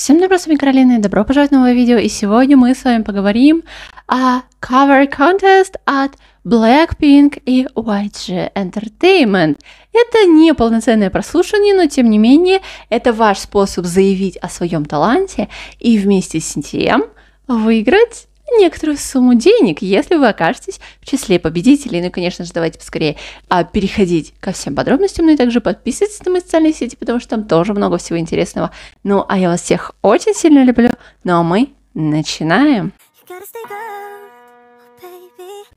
Всем добро, с вами Каролина и добро пожаловать в новое видео. И сегодня мы с вами поговорим о cover contest от Blackpink и YG Entertainment. Это не полноценное прослушивание, но тем не менее это ваш способ заявить о своем таланте и вместе с тем выиграть некоторую сумму денег, если вы окажетесь в числе победителей. Ну и, конечно же, давайте поскорее а, переходить ко всем подробностям, ну и также подписывайтесь на мои социальные сети, потому что там тоже много всего интересного. Ну, а я вас всех очень сильно люблю, ну а мы начинаем.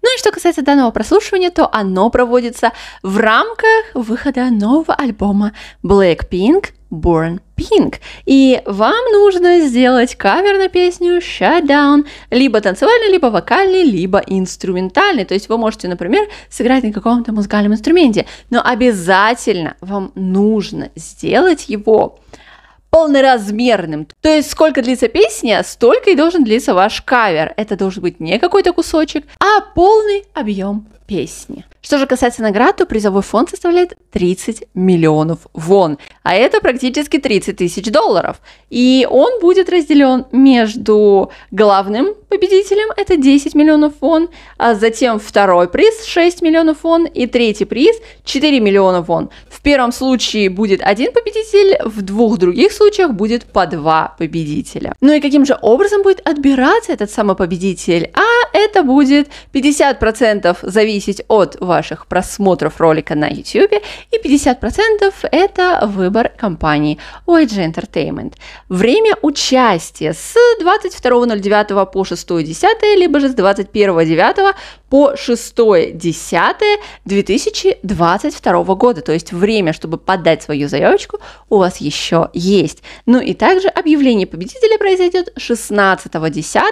Ну и что касается данного прослушивания, то оно проводится в рамках выхода нового альбома Blackpink Born Pink, и вам нужно сделать кавер на песню Shutdown, либо танцевальный, либо вокальный, либо инструментальный. То есть вы можете, например, сыграть на каком-то музыкальном инструменте, но обязательно вам нужно сделать его полноразмерным. То есть сколько длится песня, столько и должен длиться ваш кавер. Это должен быть не какой-то кусочек, а полный объем песни. Что же касается наград, то призовой фонд составляет 30 миллионов вон, а это практически 30 тысяч долларов. И он будет разделен между главным Победителям это 10 миллионов вон, а затем второй приз 6 миллионов вон и третий приз 4 миллиона вон. В первом случае будет один победитель, в двух других случаях будет по два победителя. Ну и каким же образом будет отбираться этот самый победитель? А это будет 50% зависеть от ваших просмотров ролика на YouTube и 50% это выбор компании YG Entertainment. Время участия с 22.09 по 6 6-10, либо же с 21-9 по 6-10 2022 года. То есть время, чтобы подать свою заявочку, у вас еще есть. Ну и также объявление победителя произойдет 16-10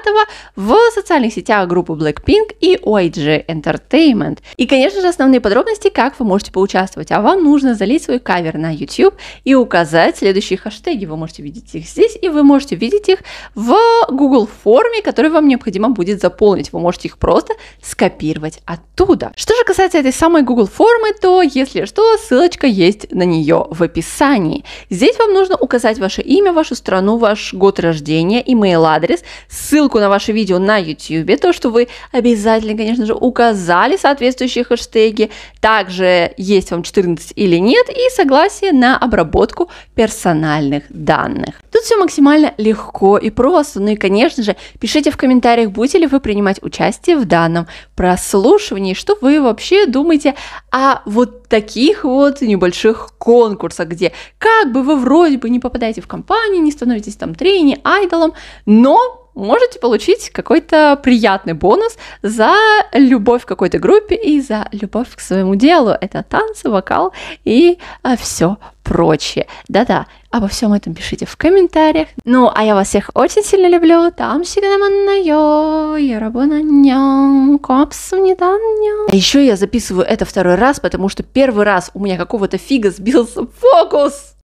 в социальных сетях группы Blackpink и YG Entertainment. И, конечно же, основные подробности, как вы можете поучаствовать. А вам нужно залить свой кавер на YouTube и указать следующие хэштеги. Вы можете видеть их здесь, и вы можете видеть их в Google форме, который вам вам необходимо будет заполнить. Вы можете их просто скопировать оттуда. Что же касается этой самой Google формы, то если что, ссылочка есть на нее в описании. Здесь вам нужно указать ваше имя, вашу страну, ваш год рождения, email адрес ссылку на ваше видео на YouTube, то, что вы обязательно, конечно же, указали соответствующие хэштеги, также есть вам 14 или нет, и согласие на обработку персональных данных. Тут все максимально легко и просто, ну и, конечно же, пишите в комментариях, комментариях, будете ли вы принимать участие в данном прослушивании, что вы вообще думаете о вот таких вот небольших конкурсах, где как бы вы вроде бы не попадаете в компанию, не становитесь там трени, айдолом, но можете получить какой-то приятный бонус за любовь к какой-то группе и за любовь к своему делу. Это танцы, вокал и а, все прочее. Да-да, обо всем этом пишите в комментариях. Ну, а я вас всех очень сильно люблю. Там всегда маннайо, я работа ням, копсом не А еще я записываю это второй раз, потому что первый раз у меня какого-то фига сбился фокус.